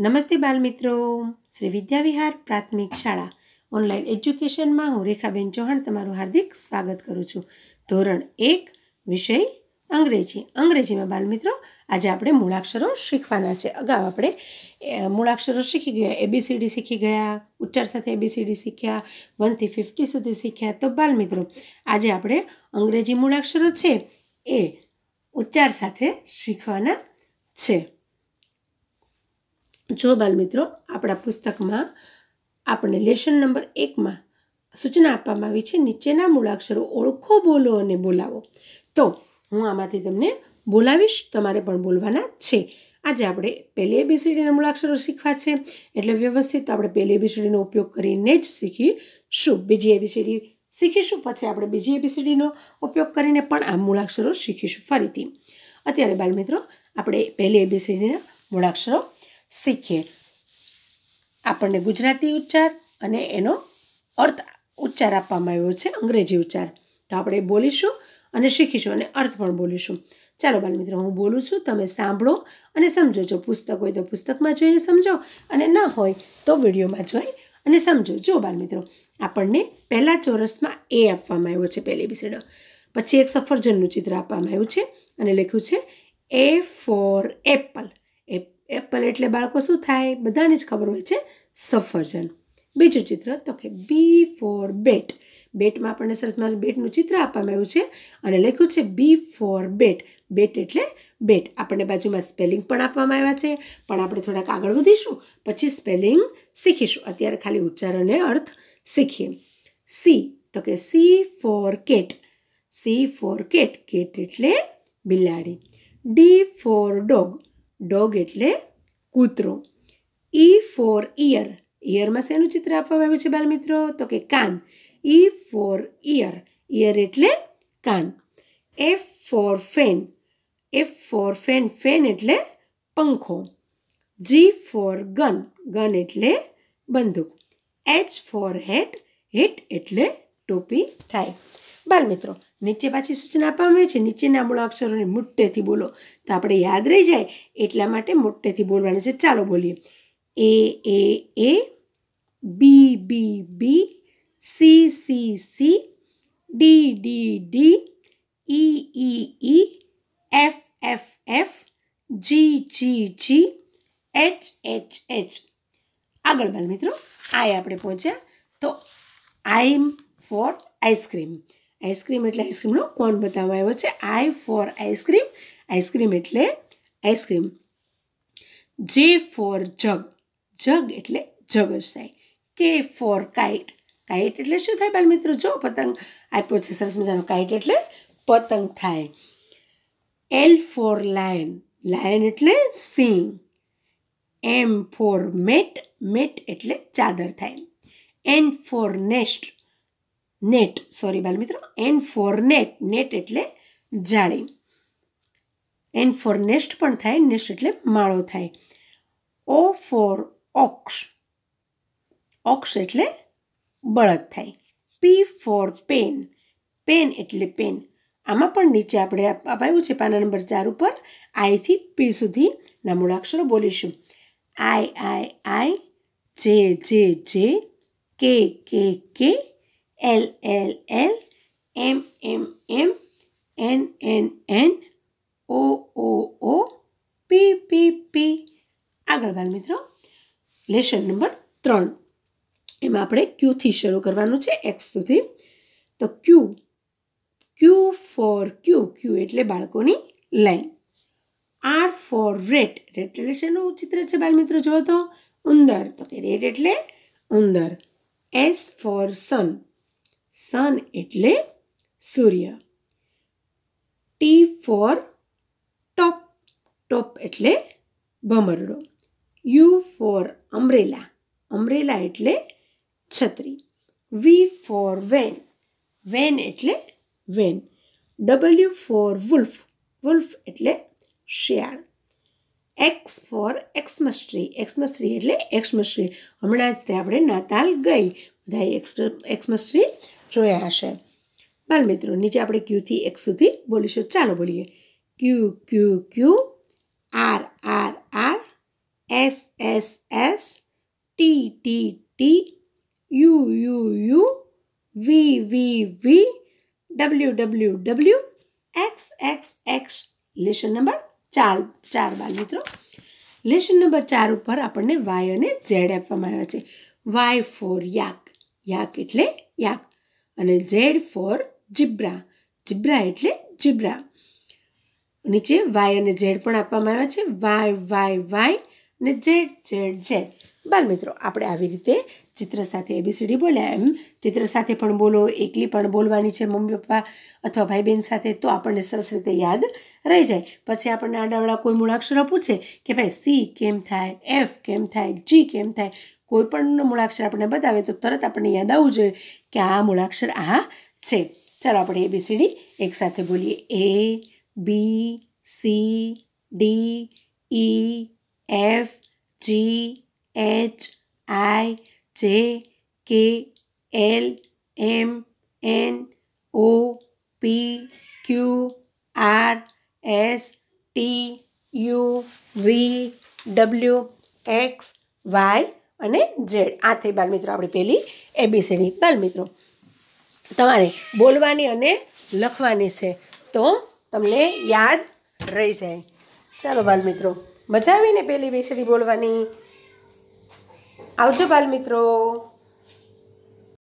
નમસ્તે બાલમિત્રો શ્રી વિદ્યાવિહાર પ્રાથમિક શાળા ઓનલાઈન એજ્યુકેશનમાં હું રેખાબેન ચૌહાણ તમારું હાર્દિક સ્વાગત કરું છું ધોરણ એક વિષય અંગ્રેજી અંગ્રેજીમાં બાલમિત્રો આજે આપણે મૂળાક્ષરો શીખવાના છે અગાઉ આપણે મૂળાક્ષરો શીખી ગયા એબીસીડી શીખી ગયા ઉચ્ચાર સાથે એબીસીડી શીખ્યા વનથી ફિફ્ટી સુધી શીખ્યા તો બાલમિત્રો આજે આપણે અંગ્રેજી મૂળાક્ષરો છે એ ઉચ્ચાર સાથે શીખવાના છે જો બાલમિત્રો આપણા પુસ્તકમાં આપણે લેશન નંબર એકમાં સૂચના આપવામાં આવી છે નીચેના મૂળાક્ષરો ઓળખો બોલો અને બોલાવો તો હું આમાંથી તમને બોલાવીશ તમારે પણ બોલવાના છે આજે આપણે પહેલી એબીસીડીના મૂળાક્ષરો શીખવા છે એટલે વ્યવસ્થિત આપણે પહેલી એબીસીડીનો ઉપયોગ કરીને જ શીખીશું બીજી એબીસીડી શીખીશું પછી આપણે બીજી એબીસીડીનો ઉપયોગ કરીને પણ આ મૂળાક્ષરો શીખીશું ફરીથી અત્યારે બાલમિત્રો આપણે પહેલી એબીસીડીના મૂળાક્ષરો શીખીએ આપણને ગુજરાતી ઉચ્ચાર અને એનો અર્થ ઉચ્ચાર આપવામાં આવ્યો છે અંગ્રેજી ઉચ્ચાર તો આપણે બોલીશું અને શીખીશું અને અર્થ પણ બોલીશું ચાલો બાલમિત્રો હું બોલું છું તમે સાંભળો અને સમજો જો પુસ્તક હોય તો પુસ્તકમાં જોઈને સમજો અને ન હોય તો વિડીયોમાં જોઈ અને સમજો જો બાલમિત્રો આપણને પહેલાં ચોરસમાં એ આપવામાં આવ્યો છે પહેલી બીસીડો પછી એક સફરજનનું ચિત્ર આપવામાં આવ્યું છે અને લખ્યું છે એ ફોર એપલ એપલ એટલે બાળકો શું થાય બધાને જ ખબર હોય છે સફરજન બીજું ચિત્ર તો કે બી ફોર બેટ બેટમાં આપણને સરસ મારું બેટનું ચિત્ર આપવામાં આવ્યું છે અને લખ્યું છે બી ફોર બેટ બેટ એટલે બેટ આપણને બાજુમાં સ્પેલિંગ પણ આપવામાં આવ્યા છે પણ આપણે થોડાક આગળ વધીશું પછી સ્પેલિંગ શીખીશું અત્યારે ખાલી ઉચ્ચારણ અને અર્થ શીખીએ સી તો કે C for cat C for cat cat એટલે બિલાડી ડી ફોર ડોગ ડોગ એટલે કૂતરો ઈ ફોર ઇયર ઇયરમાં શેનું ચિત્ર આપવામાં આવ્યું છે બાળમિત્રો તો કે કાન ઈ ફોર ઇયર ઇયર એટલે કાન F for fan F for fan fan એટલે પંખો જી ફોર ગન ગન એટલે બંદૂક એચ ફોર હેટ હેટ એટલે ટોપી થાય બાલ મિત્રો નીચે પાછી સૂચના આપવામાં છે નીચેના મૂળાક્ષરોને મોટેથી બોલો તો આપણે યાદ રહી જાય એટલા માટે મોટેથી બોલવાનું છે ચાલો બોલીએ A A A B B B C C C D D D E E E F F F G G G H H H આગળ બાલ મિત્રો આય આપણે પહોંચ્યા તો આઈમ ફોર આઈસ્ક્રીમ आइसक्रीम એટલે આઈસ્ક્રીમનો કોણ બતાવવા આવ્યો છે આઈ ફોર આઈસ્ક્રીમ આઈસ્ક્રીમ એટલે ice cream J for jug jug એટલે જગ હોય થાય કે ફોર કાઈટ કાઈટ એટલે શું થાય બાલ મિત્રો જો પતંગ આપ્યો છે સરસ મજાનો કાઈટ એટલે પતંગ થાય એલ ફોર લાઇન લાઇન એટલે સિંગ એમ ફોર મેટ મેટ એટલે ચાદર થાય N for nest net sorry બાલ મિત્રો એન ફોર નેટ નેટ એટલે જાળી એન ફોર નેસ્ટ પણ થાય નેસ્ટ એટલે માળો થાય ઓ ફોર ઓક્ષ ઓક્ષ એટલે બળદ થાય પી ફોર પેન પેન એટલે પેન આમાં પણ નીચે આપણે અપાયું છે પાના નંબર ચાર ઉપર આઈથી પી સુધીના મૂળાક્ષરો બોલીશું આઈ આઈ આઈ જે જે જે K K K L L L M M M N N N O O O P P P આગળ બાલ લેશન નંબર ત્રણ એમાં આપણે ક્યુથી શરૂ કરવાનું છે એક્સ સુધી તો ક્યુ ક્યુ ફોર ક્યુ ક્યુ એટલે બાળકોની line R for rat rat એટલે શેનું ચિત્ર છે બાળમિત્રો જુઓ તો ઉંદર તો કે રેટ એટલે ઉંદર એસ ફોર સન सन એટલે સૂર્ય ટી ફોર ટોપ ટોપ એટલે બમરડો યુ ફોર अम्ब्रेला अम्ब्रेला એટલે છત્રી વી ફોર વેન વેન એટલે van W for wolf wolf એટલે શિયાળ એક્સ ફોર એક્સમેસરી એક્સમેસરી એટલે એક્સમેસરી હમણા જ તે આપણે નાતાલ ગઈ બધા એક્સમેસરી જોયા હશે બાલ મિત્રો નીચે આપણે ક્યુથી એક સુધી બોલીશું ચાલો બોલીએ Q Q Q R R R S S S T T T U U U V V V W W W X X X lesson number ચાર ચાર બાલ મિત્રો લેશન નંબર ચાર ઉપર આપણને વાય અને ઝેડ આપવામાં આવ્યા છે વાય ફોર યાક યાક એટલે યાક અને ઝેડ ફોર જીબ્રા જીબ્રા એટલે જીબ્રા નીચે વાય અને ઝેડ પણ આપવામાં આવ્યા છે વાય વાય વાય અને ઝેડ ઝેડ ઝેડ બાલ મિત્રો આપણે આવી રીતે ચિત્ર સાથે એબીસીડી બોલ્યા એમ ચિત્ર સાથે પણ બોલો એકલી પણ બોલવાની છે મમ્મી પપ્પા અથવા ભાઈ બહેન સાથે તો આપણને સરસ રીતે યાદ રહી જાય પછી આપણને આડાવડા કોઈ મૂળાક્ષરો પૂછે કે ભાઈ સી કેમ થાય એફ કેમ થાય જી કેમ થાય કોઈપણનો મૂળાક્ષર આપણને બતાવે તો તરત આપણને યાદ આવવું જોઈએ કે આ મૂળાક્ષર આ છે ચાલો આપણે એ બી એબીસીડી એકસાથે બોલીએ A B C D E F G H I J K L M N O P Q R S T U V W X Y અને ઝેડ આ થઈ બાલમિત્રો આપણી પહેલી એબીસીડી બાલમિત્રો તમારે બોલવાની અને લખવાની છે તો તમને યાદ રહી જાય ચાલો બાલમિત્રો મજા આવીને પહેલી બેસડી બોલવાની આવજો બાલમિત્રો મિત્રો